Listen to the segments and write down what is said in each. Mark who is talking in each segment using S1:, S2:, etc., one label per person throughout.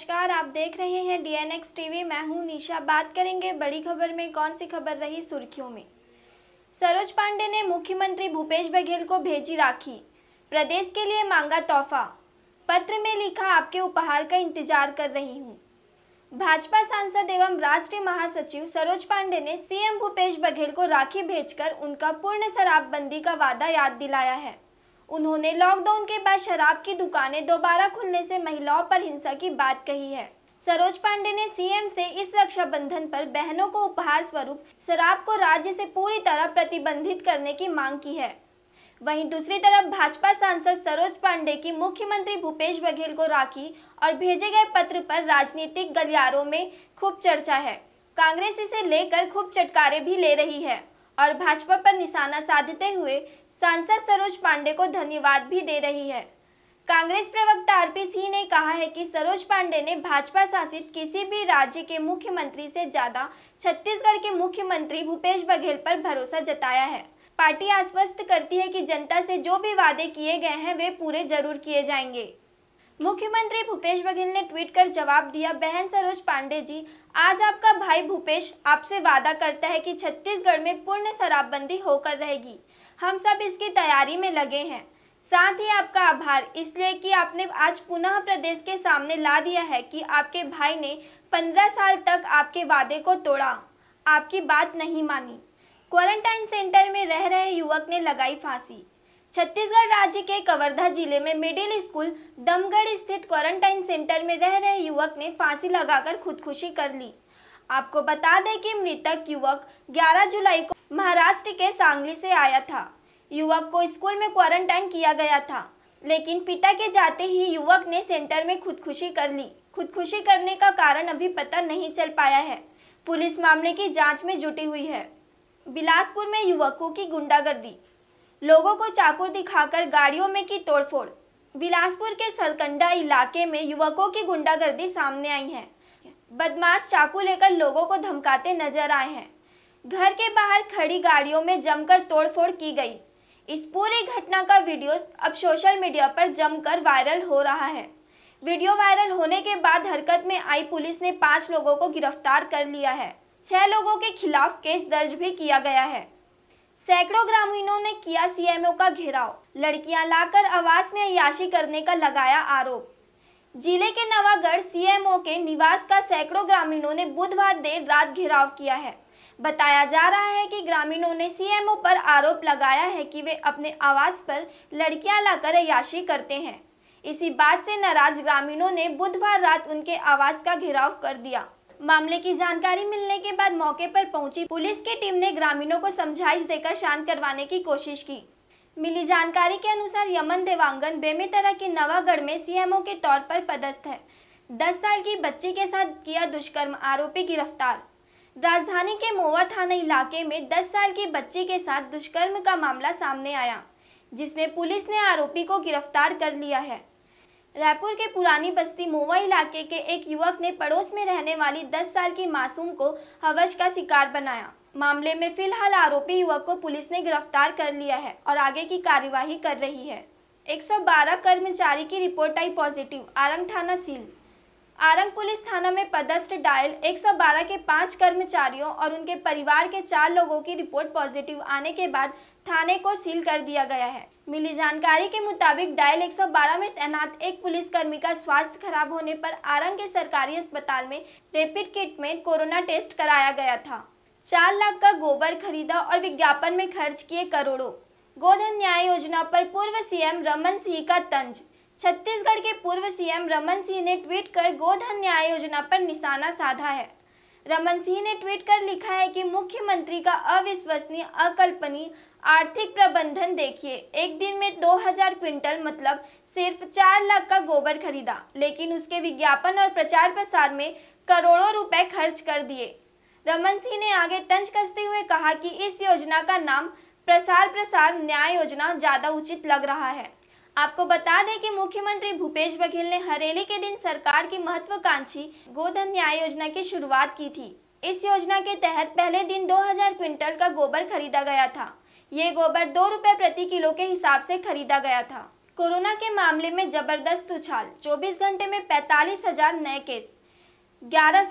S1: नमस्कार आप देख रहे हैं डीएनएक्स टीवी मैं हूं निशा बात करेंगे बड़ी खबर में कौन सी खबर रही सुर्खियों में सरोज पांडे ने मुख्यमंत्री भूपेश बघेल को भेजी राखी प्रदेश के लिए मांगा तोहफा पत्र में लिखा आपके उपहार का इंतजार कर रही हूं। भाजपा सांसद एवं राष्ट्रीय महासचिव सरोज पांडे ने सीएम भूपेश बघेल को राखी भेजकर उनका पूर्ण शराबबंदी का वादा याद दिलाया है उन्होंने लॉकडाउन के बाद शराब की दुकानें दोबारा खुलने से महिलाओं पर हिंसा की बात कही है सरोज पांडे ने सीएम से इस रक्षाबंधन पर बहनों को उपहार स्वरूप शराब को राज्य से पूरी तरह प्रतिबंधित करने की मांग की है वहीं दूसरी तरफ भाजपा सांसद सरोज पांडे की मुख्यमंत्री भूपेश बघेल को राखी और भेजे गए पत्र पर राजनीतिक गलियारों में खूब चर्चा है कांग्रेस इसे लेकर खूब चटकारे भी ले रही है और भाजपा पर निशाना साधते हुए सांसद सरोज पांडे को धन्यवाद भी दे रही है कांग्रेस प्रवक्ता आरपी सिंह ने कहा है कि सरोज पांडे ने भाजपा शासित किसी भी राज्य के मुख्यमंत्री से ज्यादा छत्तीसगढ़ के मुख्यमंत्री भूपेश बघेल पर भरोसा जताया है पार्टी आश्वस्त करती है कि जनता से जो भी वादे किए गए हैं वे पूरे जरूर किए जाएंगे मुख्यमंत्री भूपेश बघेल ने ट्वीट कर जवाब दिया बहन सरोज पांडे जी आज आपका भाई भूपेश आपसे वादा करता है कि छत्तीसगढ़ में पूर्ण शराबबंदी होकर रहेगी हम सब इसकी तैयारी में लगे हैं साथ ही आपका आभार इसलिए कि आपने आज पुनः प्रदेश के सामने ला दिया है कि आपके भाई ने पंद्रह साल तक आपके वादे को तोड़ा आपकी बात नहीं मानी क्वारंटाइन सेंटर में रह रहे युवक ने लगाई फांसी छत्तीसगढ़ राज्य के कवर्धा जिले में मिडिल स्कूल दमगढ़ स्थित क्वारंटाइन सेंटर में रह रहे युवक ने फांसी लगाकर खुदकुशी कर ली आपको बता दें कि मृतक युवक 11 जुलाई को महाराष्ट्र के सांगली से आया था युवक को स्कूल में क्वारंटाइन किया गया था लेकिन पिता के जाते ही युवक ने सेंटर में खुदकुशी कर ली खुदकुशी करने का कारण अभी पता नहीं चल पाया है पुलिस मामले की जांच में जुटी हुई है बिलासपुर में युवकों की गुंडागर्दी लोगों को चाकू दिखाकर गाड़ियों में की तोड़फोड़ बिलासपुर के सलकंडा इलाके में युवकों की गुंडागर्दी सामने आई है बदमाश चाकू लेकर लोगों को धमकाते नजर आए हैं घर के बाहर खड़ी गाड़ियों में जमकर तोड़फोड़ की गई इस पूरी घटना का वीडियो अब सोशल मीडिया पर जमकर वायरल हो रहा है वीडियो वायरल होने के बाद हरकत में आई पुलिस ने पांच लोगों को गिरफ्तार कर लिया है छह लोगों के खिलाफ केस दर्ज भी किया गया है सैकड़ों ग्रामीणों ने किया सीएमओ का घेराव लड़कियां लाकर आवास में अयाशी करने का लगाया आरोप जिले के नवागढ़ सीएमओ के निवास का सैकड़ों ग्रामीणों ने बुधवार देर रात घेराव किया है बताया जा रहा है कि ग्रामीणों ने सीएमओ पर आरोप लगाया है कि वे अपने आवास पर लड़कियां लाकर अयाशी करते हैं इसी बात से नाराज ग्रामीणों ने बुधवार रात उनके आवास का घेराव कर दिया मामले की जानकारी मिलने के बाद मौके पर पहुंची पुलिस की टीम ने ग्रामीणों को समझाइश देकर शांत करवाने की कोशिश की मिली जानकारी के अनुसार यमन देवांगन बेमेतरा के नवागढ़ में सीएमओ के तौर पर पदस्थ है दस साल की बच्ची के साथ किया दुष्कर्म आरोपी गिरफ्तार राजधानी के मोवा थाना इलाके में 10 साल की बच्ची के साथ दुष्कर्म का मामला सामने आया जिसमें पुलिस ने आरोपी को गिरफ्तार कर लिया है रायपुर के पुरानी बस्ती मोवा इलाके के एक युवक ने पड़ोस में रहने वाली 10 साल की मासूम को हवश का शिकार बनाया मामले में फिलहाल आरोपी युवक को पुलिस ने गिरफ्तार कर लिया है और आगे की कार्यवाही कर रही है 112 कर्मचारी की रिपोर्ट आई पॉजिटिव आरंग थाना सील आरंग पुलिस थाना में पदस्थ डायल 112 के पांच कर्मचारियों और उनके परिवार के चार लोगों की रिपोर्ट पॉजिटिव आने के बाद थाने को सील कर दिया गया है मिली जानकारी के मुताबिक डायल 112 में तैनात एक पुलिसकर्मी का स्वास्थ्य खराब होने पर आरंग के सरकारी अस्पताल में रैपिड किट में कोरोना टेस्ट कराया गया था चार लाख का गोबर खरीदा और विज्ञापन में खर्च किए करोड़ों गोधन न्याय योजना पर पूर्व सीएम रमन सिंह का तंज छत्तीसगढ़ के पूर्व सीएम रमन सिंह ने ट्वीट कर गोधन न्याय योजना पर निशाना साधा है रमन सिंह ने ट्वीट कर लिखा है कि मुख्यमंत्री का अविश्वसनीय अकल्पनीय आर्थिक प्रबंधन देखिए एक दिन में 2000 क्विंटल मतलब सिर्फ चार लाख का गोबर खरीदा लेकिन उसके विज्ञापन और प्रचार प्रसार में करोड़ों रुपए खर्च कर दिए रमन सिंह ने आगे तंज कसते हुए कहा कि इस योजना का नाम प्रसार प्रसार न्याय योजना ज़्यादा उचित लग रहा है आपको बता दें कि मुख्यमंत्री भूपेश बघेल ने हरेली के दिन सरकार की महत्वाकांक्षी गोधन न्याय योजना की शुरुआत की थी इस योजना के तहत पहले दिन 2000 क्विंटल का गोबर खरीदा गया था ये गोबर दो रुपए प्रति किलो के हिसाब से खरीदा गया था कोरोना के मामले में जबरदस्त उछाल 24 घंटे में पैंतालीस हजार नए केस ग्यारह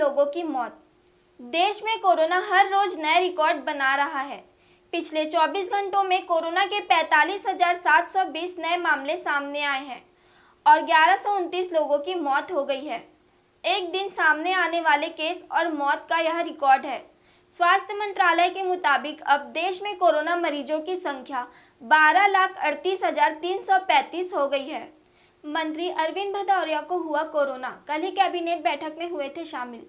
S1: लोगों की मौत देश में कोरोना हर रोज नए रिकॉर्ड बना रहा है पिछले 24 घंटों में कोरोना के 45,720 नए मामले सामने आए हैं और ग्यारह लोगों की मौत हो गई है एक दिन सामने आने वाले केस और मौत का यह रिकॉर्ड है स्वास्थ्य मंत्रालय के मुताबिक अब देश में कोरोना मरीजों की संख्या बारह लाख अड़तीस हजार तीन सौ पैंतीस हो गई है मंत्री अरविंद भदौरिया को हुआ कोरोना कल ही कैबिनेट बैठक में हुए थे शामिल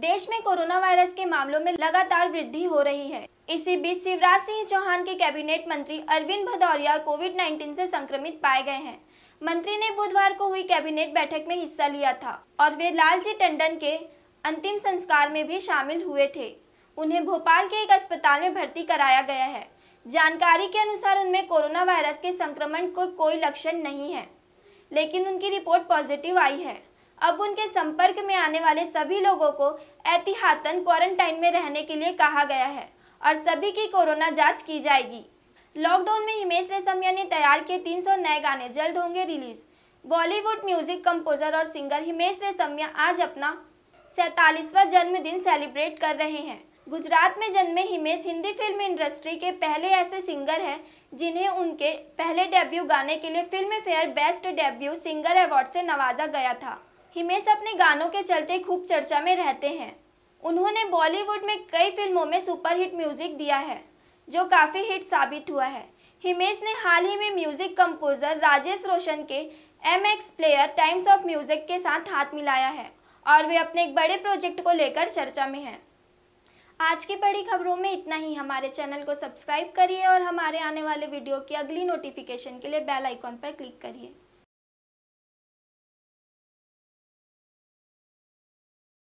S1: देश में कोरोना वायरस के मामलों में लगातार वृद्धि हो रही है इसी बीच शिवराज सिंह चौहान के कैबिनेट मंत्री अरविंद भदौरिया कोविड 19 से संक्रमित पाए गए हैं मंत्री ने बुधवार को हुई कैबिनेट बैठक में हिस्सा लिया था और वे लालजी टंडन के अंतिम संस्कार में भी शामिल हुए थे उन्हें भोपाल के एक अस्पताल में भर्ती कराया गया है जानकारी के अनुसार उनमें कोरोना वायरस के संक्रमण को कोई लक्षण नहीं है लेकिन उनकी रिपोर्ट पॉजिटिव आई है अब उनके संपर्क में आने वाले सभी लोगों को एहतियातन क्वारंटाइन में रहने के लिए कहा गया है और सभी की कोरोना जांच की जाएगी लॉकडाउन में हिमेश रेशमिया ने तैयार किए 300 नए गाने जल्द होंगे रिलीज बॉलीवुड म्यूजिक कंपोजर और सिंगर हिमेश रेशमिया आज अपना सैतालीसवा जन्मदिन सेलिब्रेट कर रहे हैं गुजरात में जन्मे हिमेश हिंदी फिल्म इंडस्ट्री के पहले ऐसे सिंगर हैं जिन्हें उनके पहले डेब्यू गाने के लिए Filmfare best debut singer award से नवाजा गया था हिमेश अपने गानों के चलते खूब चर्चा में रहते हैं उन्होंने बॉलीवुड में कई फिल्मों में सुपरहिट म्यूजिक दिया है जो काफ़ी हिट साबित हुआ है हिमेश ने हाल ही में म्यूजिक कंपोजर राजेश रोशन के M X player Times of Music के साथ हाथ मिलाया है और वे अपने एक बड़े प्रोजेक्ट को लेकर चर्चा में हैं आज की बड़ी खबरों में इतना ही हमारे चैनल को सब्सक्राइब करिए और हमारे आने वाले वीडियो की अगली नोटिफिकेशन के लिए बेल आइकॉन पर क्लिक करिए